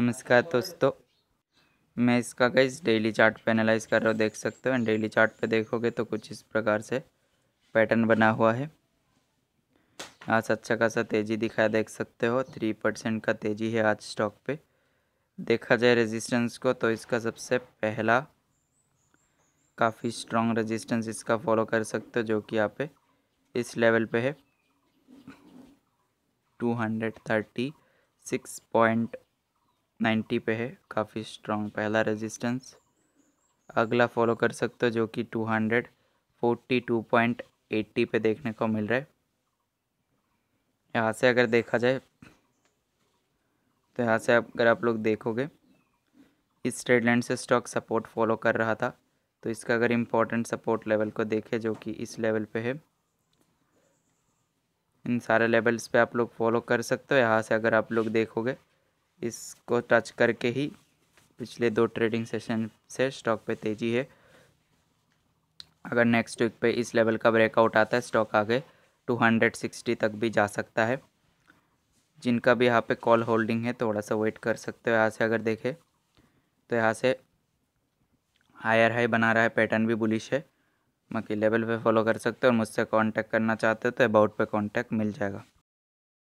नमस्कार दोस्तों मैं इसका गैस डेली चार्ट पे एनालाइज कर रहा हूँ देख सकते हो एंड डेली चार्ट पे देखोगे तो कुछ इस प्रकार से पैटर्न बना हुआ है आज अच्छा खासा तेज़ी दिखाया देख सकते हो थ्री परसेंट का तेज़ी है आज स्टॉक पे देखा जाए रेजिस्टेंस को तो इसका सबसे पहला काफ़ी स्ट्रॉन्ग रजिस्टेंस इसका फॉलो कर सकते हो जो कि यहाँ पे इस लेवल पर है two hundred thirty six point ninety पे है काफ़ी स्ट्रॉन्ग पहला रेजिस्टेंस अगला फॉलो कर सकते हो जो कि two hundred forty two point eighty पे देखने को मिल रहा है यहाँ से अगर देखा जाए तो यहाँ से अगर आप लोग देखोगे इस ट्रेड लाइन से स्टॉक सपोर्ट फॉलो कर रहा था तो इसका अगर इम्पोर्टेंट सपोर्ट लेवल को देखें जो कि इस लेवल पे है इन सारे लेवल्स पे आप लोग फॉलो कर सकते हो यहाँ से अगर आप लोग देखोगे इसको टच करके ही पिछले दो ट्रेडिंग सेशन से स्टॉक पे तेज़ी है अगर नेक्स्ट वीक पे इस लेवल का ब्रेकआउट आता है स्टॉक आगे 260 तक भी जा सकता है जिनका भी यहाँ पे कॉल होल्डिंग है थोड़ा सा वेट कर सकते हो यहाँ से अगर देखें तो यहाँ से हायर हाई बना रहा है पैटर्न भी बुलिश है बाकी लेवल पे फॉलो कर सकते हो और मुझसे कांटेक्ट करना चाहते हो तो अबाउट पे कांटेक्ट मिल जाएगा